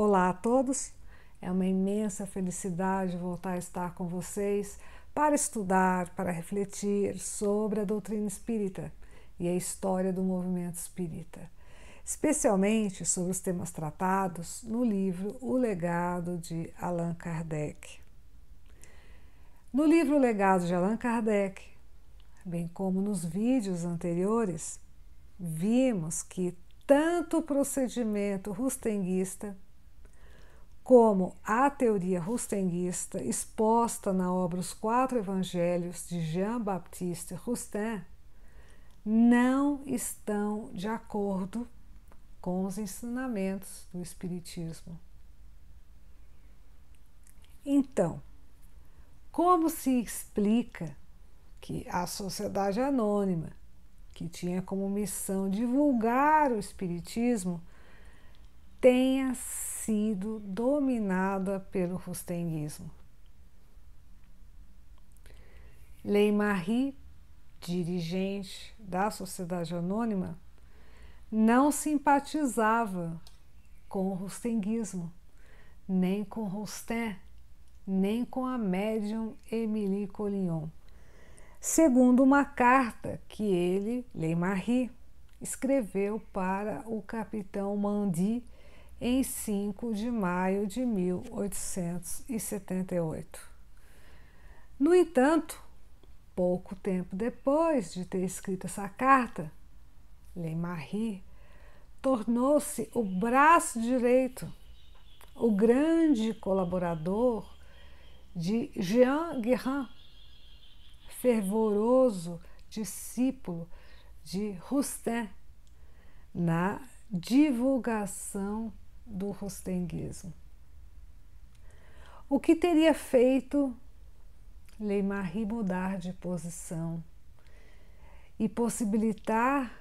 Olá a todos, é uma imensa felicidade voltar a estar com vocês para estudar, para refletir sobre a doutrina espírita e a história do movimento espírita, especialmente sobre os temas tratados no livro O Legado de Allan Kardec. No livro O Legado de Allan Kardec, bem como nos vídeos anteriores, vimos que tanto o procedimento rustenguista como a teoria rustenguista exposta na obra Os Quatro Evangelhos de Jean-Baptiste Rustin, não estão de acordo com os ensinamentos do Espiritismo. Então, como se explica que a Sociedade Anônima, que tinha como missão divulgar o Espiritismo, tenha sido dominada pelo rustenguismo. Leymarie, dirigente da Sociedade Anônima, não simpatizava com o rustenguismo, nem com Roustin, nem com a médium Émilie Collignon, segundo uma carta que ele, Leymarie, escreveu para o capitão Mandy em 5 de maio de 1878. No entanto, pouco tempo depois de ter escrito essa carta, Le Marie tornou-se o braço direito, o grande colaborador de Jean Guérin, fervoroso discípulo de Rustin, na divulgação do rustenguismo. O que teria feito Leimarri mudar de posição e possibilitar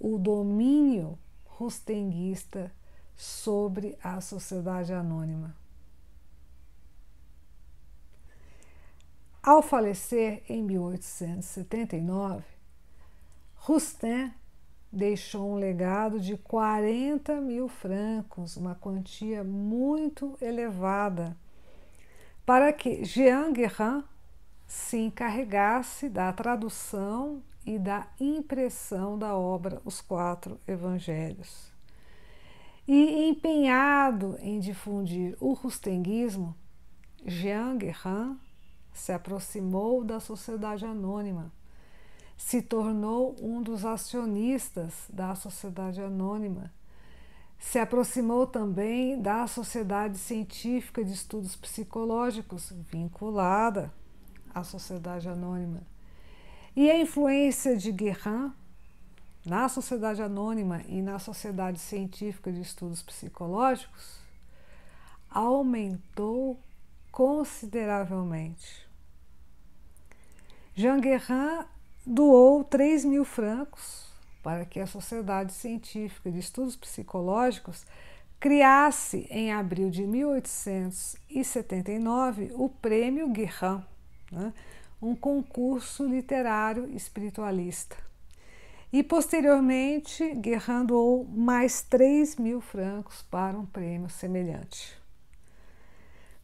o domínio rustenguista sobre a sociedade anônima? Ao falecer em 1879, Roustan deixou um legado de 40 mil francos, uma quantia muito elevada, para que Jean Guérin se encarregasse da tradução e da impressão da obra Os Quatro Evangelhos. E empenhado em difundir o rustenguismo, Jean Guérin se aproximou da Sociedade Anônima, se tornou um dos acionistas da Sociedade Anônima. Se aproximou também da Sociedade Científica de Estudos Psicológicos, vinculada à Sociedade Anônima. E a influência de Guerra na Sociedade Anônima e na Sociedade Científica de Estudos Psicológicos aumentou consideravelmente. Jean Guerra doou 3 mil francos para que a Sociedade Científica de Estudos Psicológicos criasse em abril de 1879 o Prêmio Guerrin, né, um concurso literário espiritualista. E posteriormente, Guerrin doou mais 3 mil francos para um prêmio semelhante.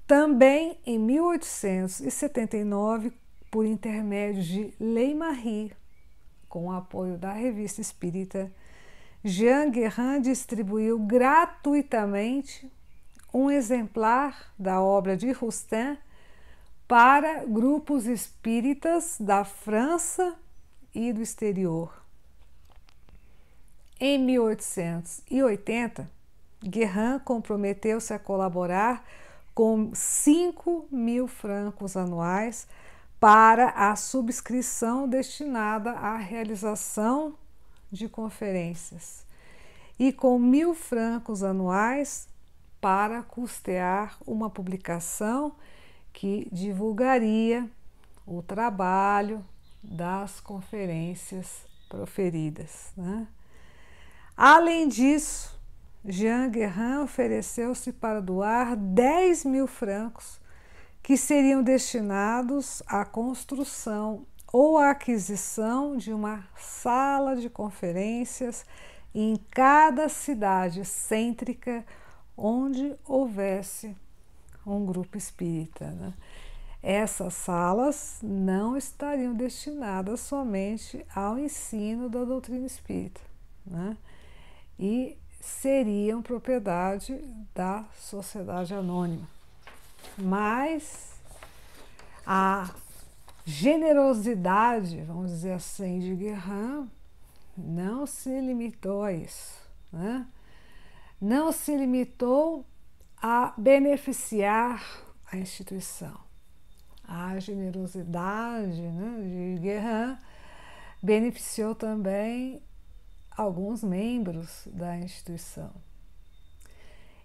Também em 1879 por intermédio de Lei Marie, com o apoio da Revista Espírita, Jean Guérin distribuiu gratuitamente um exemplar da obra de Roustin para grupos espíritas da França e do exterior. Em 1880, Guérin comprometeu-se a colaborar com 5 mil francos anuais para a subscrição destinada à realização de conferências e com mil francos anuais para custear uma publicação que divulgaria o trabalho das conferências proferidas. Né? Além disso, Jean Guerin ofereceu-se para doar 10 mil francos que seriam destinados à construção ou à aquisição de uma sala de conferências em cada cidade cêntrica onde houvesse um grupo espírita. Né? Essas salas não estariam destinadas somente ao ensino da doutrina espírita né? e seriam propriedade da sociedade anônima mas a generosidade, vamos dizer assim, de Guerra, não se limitou a isso. Né? Não se limitou a beneficiar a instituição. A generosidade né, de Guerra beneficiou também alguns membros da instituição.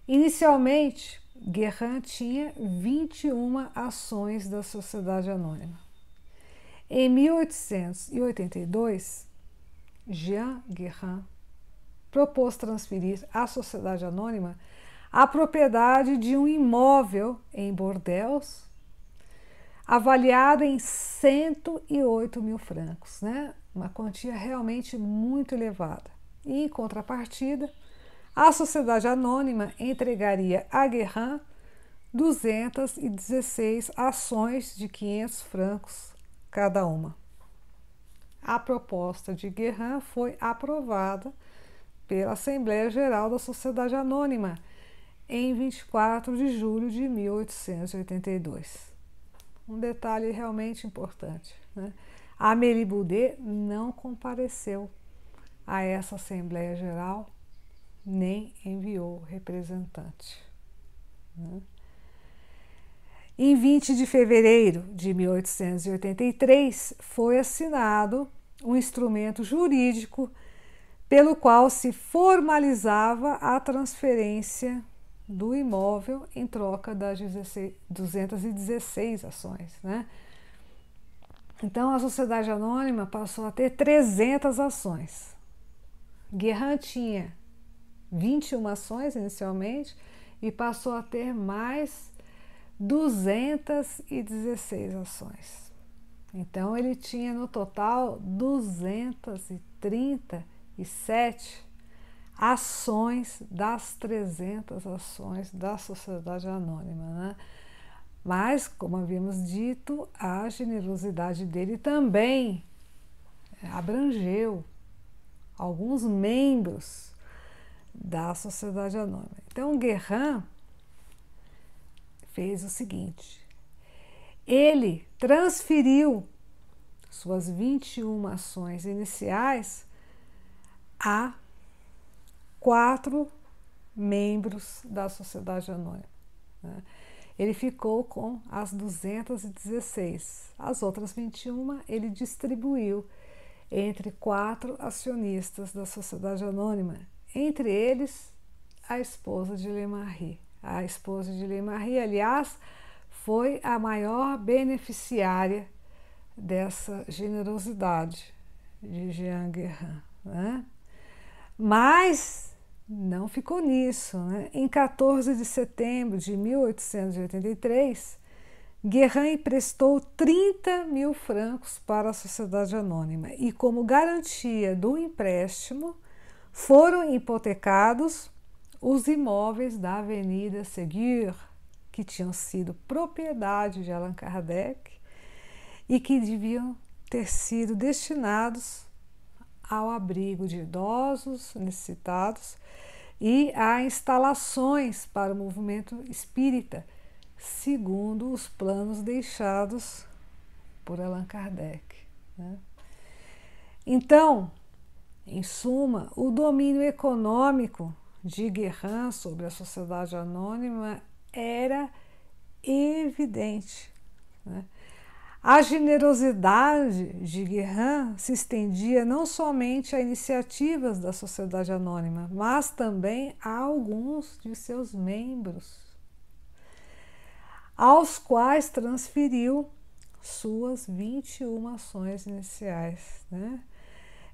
Inicialmente, Guerrin tinha 21 ações da Sociedade Anônima. Em 1882, Jean Guerrin propôs transferir à Sociedade Anônima a propriedade de um imóvel em Bordeaux, avaliado em 108 mil francos, né? uma quantia realmente muito elevada. E, em contrapartida, a Sociedade Anônima entregaria a Guerrin 216 ações de 500 francos cada uma. A proposta de Guerrin foi aprovada pela Assembleia Geral da Sociedade Anônima em 24 de julho de 1882. Um detalhe realmente importante. Né? Amélie Boudet não compareceu a essa Assembleia Geral nem enviou representante. Né? Em 20 de fevereiro de 1883, foi assinado um instrumento jurídico pelo qual se formalizava a transferência do imóvel em troca das 216 ações. Né? Então, a Sociedade Anônima passou a ter 300 ações. Guerrantinha, 21 ações inicialmente e passou a ter mais 216 ações. Então ele tinha no total 237 ações das 300 ações da Sociedade Anônima, né? Mas, como havíamos dito, a generosidade dele também é, abrangeu alguns membros da Sociedade Anônima. Então, Guerrin fez o seguinte: ele transferiu suas 21 ações iniciais a quatro membros da Sociedade Anônima. Né? Ele ficou com as 216. As outras 21 ele distribuiu entre quatro acionistas da Sociedade Anônima, entre eles a esposa de Le Marie. A esposa de Le Marie, aliás, foi a maior beneficiária dessa generosidade de Jean Guérin. Né? Mas não ficou nisso. Né? Em 14 de setembro de 1883, Guérin emprestou 30 mil francos para a Sociedade Anônima e, como garantia do empréstimo, foram hipotecados os imóveis da Avenida Seguir, que tinham sido propriedade de Allan Kardec e que deviam ter sido destinados ao abrigo de idosos necessitados e a instalações para o movimento espírita, segundo os planos deixados por Allan Kardec. Né? Então, em suma, o domínio econômico de Guerrin sobre a sociedade anônima era evidente. Né? A generosidade de Guerrin se estendia não somente a iniciativas da sociedade anônima, mas também a alguns de seus membros, aos quais transferiu suas 21 ações iniciais. Né?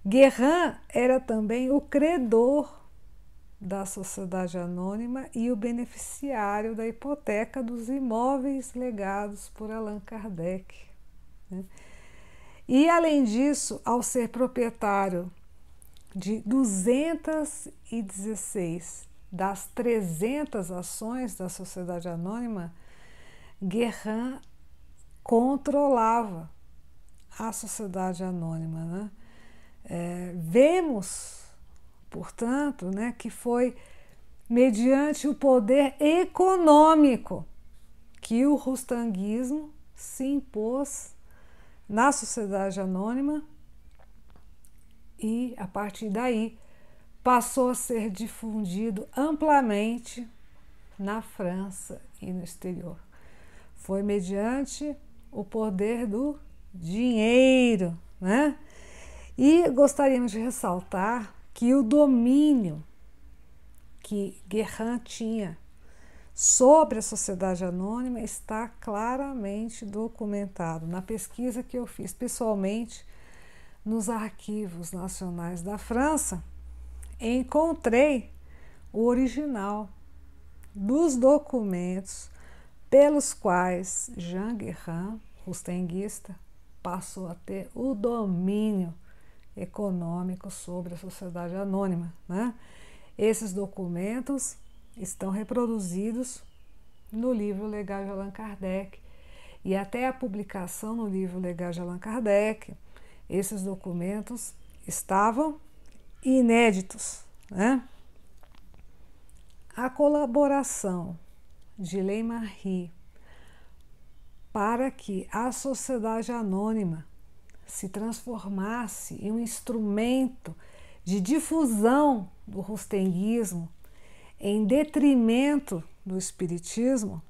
Guérin era também o credor da Sociedade Anônima e o beneficiário da hipoteca dos imóveis legados por Allan Kardec. Né? E, além disso, ao ser proprietário de 216 das 300 ações da Sociedade Anônima, Guérin controlava a Sociedade Anônima. Né? É, vemos, portanto, né, que foi mediante o poder econômico que o rustanguismo se impôs na sociedade anônima e a partir daí passou a ser difundido amplamente na França e no exterior. Foi mediante o poder do dinheiro, né? E gostaríamos de ressaltar que o domínio que Guerrin tinha sobre a sociedade anônima está claramente documentado na pesquisa que eu fiz pessoalmente nos arquivos nacionais da França. Encontrei o original dos documentos pelos quais Jean Guerrin, rustenguista, passou a ter o domínio econômico sobre a sociedade anônima. Né? Esses documentos estão reproduzidos no livro Legado de Allan Kardec e até a publicação no livro Legado de Allan Kardec, esses documentos estavam inéditos. Né? A colaboração de Lei Marie para que a sociedade anônima se transformasse em um instrumento de difusão do rustenguismo em detrimento do espiritismo,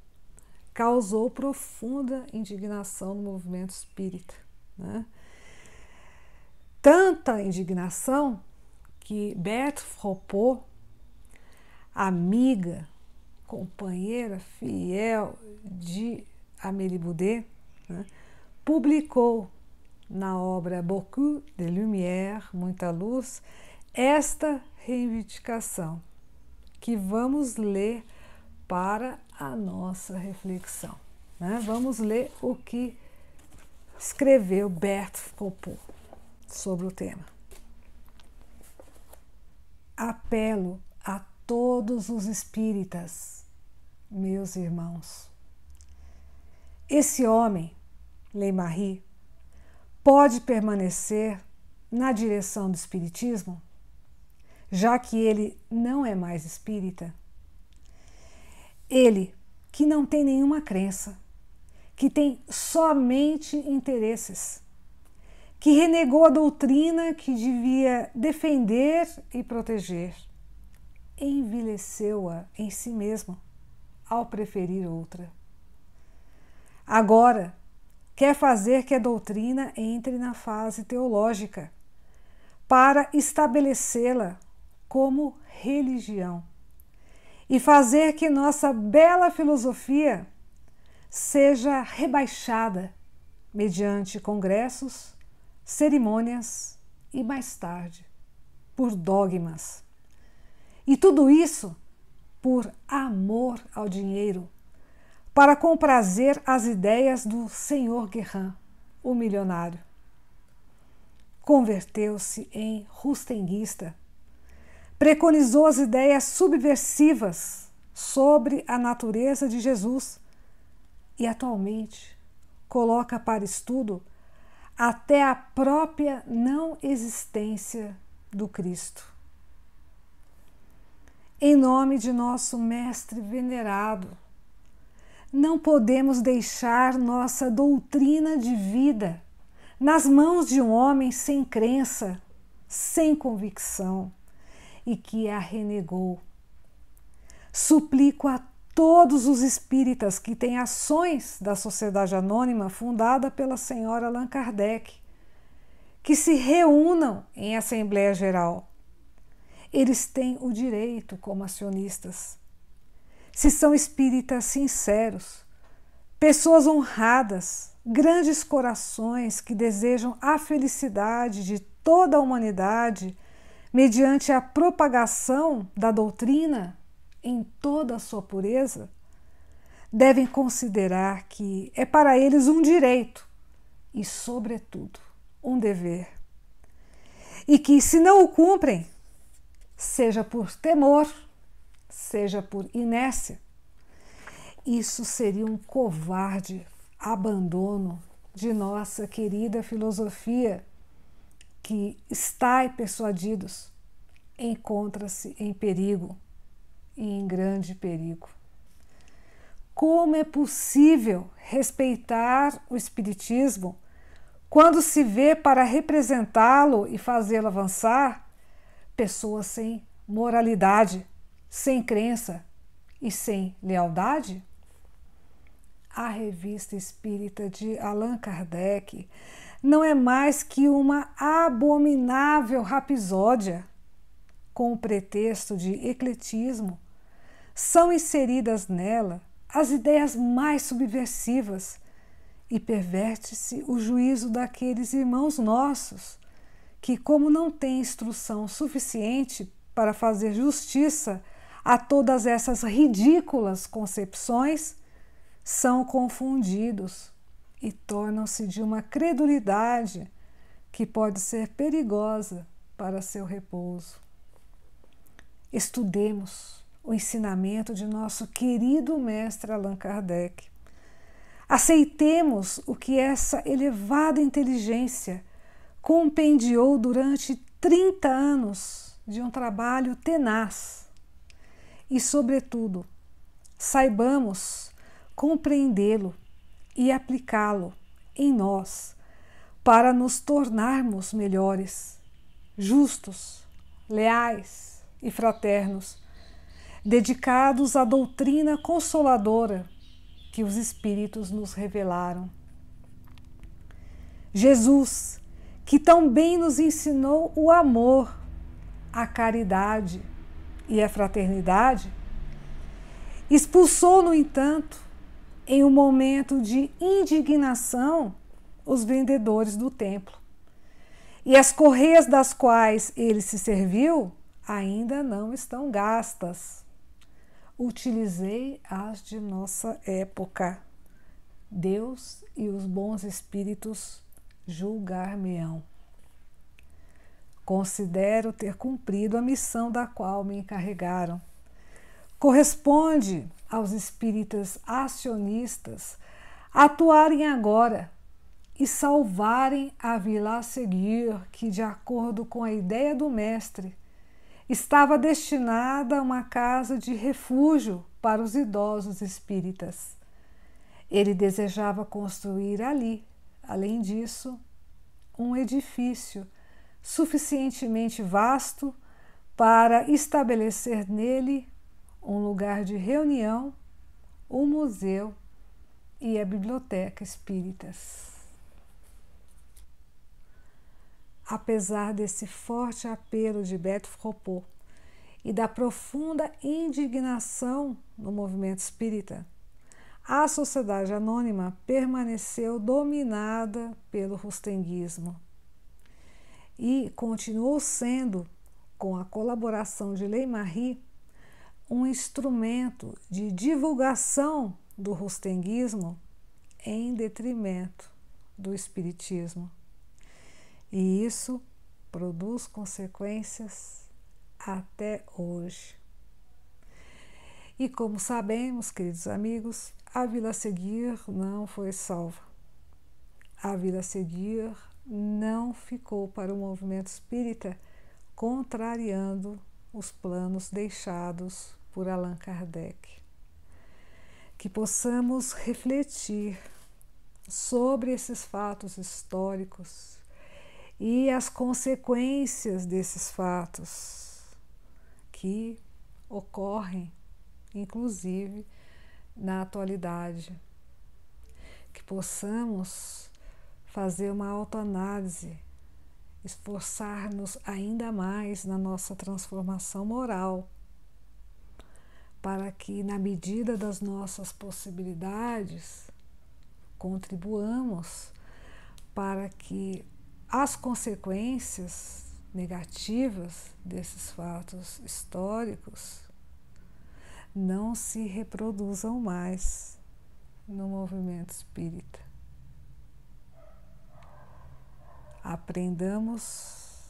causou profunda indignação no movimento espírita. Né? Tanta indignação que Berthe Froppot, amiga, companheira fiel de Amélie Boudet, né, publicou na obra Beaucoup de Lumière, Muita Luz, esta reivindicação que vamos ler para a nossa reflexão. Né? Vamos ler o que escreveu Bert Foucault sobre o tema. Apelo a todos os espíritas, meus irmãos. Esse homem, Lei Marie, pode permanecer na direção do espiritismo, já que ele não é mais espírita? Ele que não tem nenhuma crença, que tem somente interesses, que renegou a doutrina que devia defender e proteger, envelheceu a em si mesmo ao preferir outra. Agora, quer fazer que a doutrina entre na fase teológica, para estabelecê-la como religião e fazer que nossa bela filosofia seja rebaixada mediante congressos, cerimônias e mais tarde por dogmas. E tudo isso por amor ao dinheiro para comprazer as ideias do senhor Guerrin, o milionário. Converteu-se em rustenguista. Preconizou as ideias subversivas sobre a natureza de Jesus e atualmente coloca para estudo até a própria não existência do Cristo. Em nome de nosso Mestre venerado, não podemos deixar nossa doutrina de vida nas mãos de um homem sem crença, sem convicção e que a renegou. Suplico a todos os espíritas que têm ações da Sociedade Anônima fundada pela senhora Allan Kardec que se reúnam em Assembleia Geral. Eles têm o direito, como acionistas, se são espíritas sinceros, pessoas honradas, grandes corações que desejam a felicidade de toda a humanidade mediante a propagação da doutrina em toda a sua pureza, devem considerar que é para eles um direito e, sobretudo, um dever. E que, se não o cumprem, seja por temor seja por inércia. Isso seria um covarde abandono de nossa querida filosofia, que está persuadidos, encontra-se em perigo e em grande perigo. Como é possível respeitar o Espiritismo quando se vê para representá-lo e fazê-lo avançar pessoas sem moralidade? sem crença e sem lealdade? A revista espírita de Allan Kardec não é mais que uma abominável rapisódia. Com o pretexto de ecletismo, são inseridas nela as ideias mais subversivas e perverte-se o juízo daqueles irmãos nossos que, como não têm instrução suficiente para fazer justiça a todas essas ridículas concepções são confundidos e tornam-se de uma credulidade que pode ser perigosa para seu repouso. Estudemos o ensinamento de nosso querido mestre Allan Kardec. Aceitemos o que essa elevada inteligência compendiou durante 30 anos de um trabalho tenaz e, sobretudo, saibamos compreendê-lo e aplicá-lo em nós para nos tornarmos melhores, justos, leais e fraternos, dedicados à doutrina consoladora que os Espíritos nos revelaram. Jesus, que tão bem nos ensinou o amor, a caridade, e a fraternidade, expulsou, no entanto, em um momento de indignação, os vendedores do templo. E as correias das quais ele se serviu ainda não estão gastas. Utilizei as de nossa época. Deus e os bons espíritos julgar-me-ão. Considero ter cumprido a missão da qual me encarregaram. Corresponde aos espíritas acionistas atuarem agora e salvarem a vila a seguir, que, de acordo com a ideia do Mestre, estava destinada a uma casa de refúgio para os idosos espíritas. Ele desejava construir ali, além disso, um edifício suficientemente vasto para estabelecer nele um lugar de reunião, um museu e a biblioteca espíritas. Apesar desse forte apelo de Beto Foucault e da profunda indignação no movimento espírita, a sociedade anônima permaneceu dominada pelo rustenguismo e continuou sendo, com a colaboração de Lei Marie, um instrumento de divulgação do rustenguismo em detrimento do espiritismo. E isso produz consequências até hoje. E como sabemos, queridos amigos, a Vila Seguir não foi salva. A Vila Seguir não ficou para o movimento espírita contrariando os planos deixados por Allan Kardec. Que possamos refletir sobre esses fatos históricos e as consequências desses fatos que ocorrem, inclusive na atualidade. Que possamos fazer uma autoanálise, esforçar-nos ainda mais na nossa transformação moral, para que, na medida das nossas possibilidades, contribuamos para que as consequências negativas desses fatos históricos não se reproduzam mais no movimento espírita. aprendamos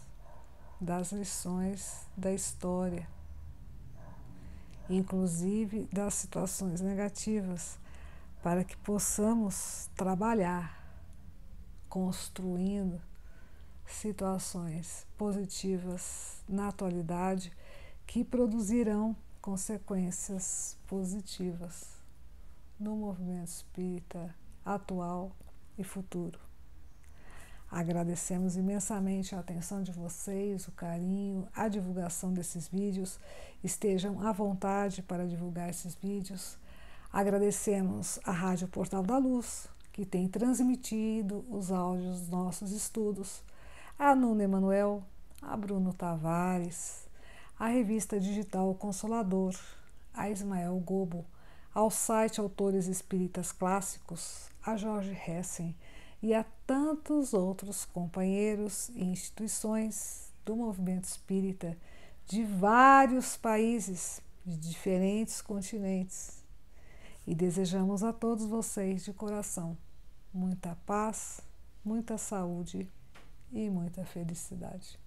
das lições da história, inclusive das situações negativas, para que possamos trabalhar construindo situações positivas na atualidade que produzirão consequências positivas no movimento espírita atual e futuro. Agradecemos imensamente a atenção de vocês, o carinho, a divulgação desses vídeos. Estejam à vontade para divulgar esses vídeos. Agradecemos a Rádio Portal da Luz, que tem transmitido os áudios dos nossos estudos, a Nuno Emanuel, a Bruno Tavares, a revista digital Consolador, a Ismael Gobo, ao site Autores Espíritas Clássicos, a Jorge Hessen e a tantos outros companheiros e instituições do movimento espírita de vários países, de diferentes continentes. E desejamos a todos vocês de coração muita paz, muita saúde e muita felicidade.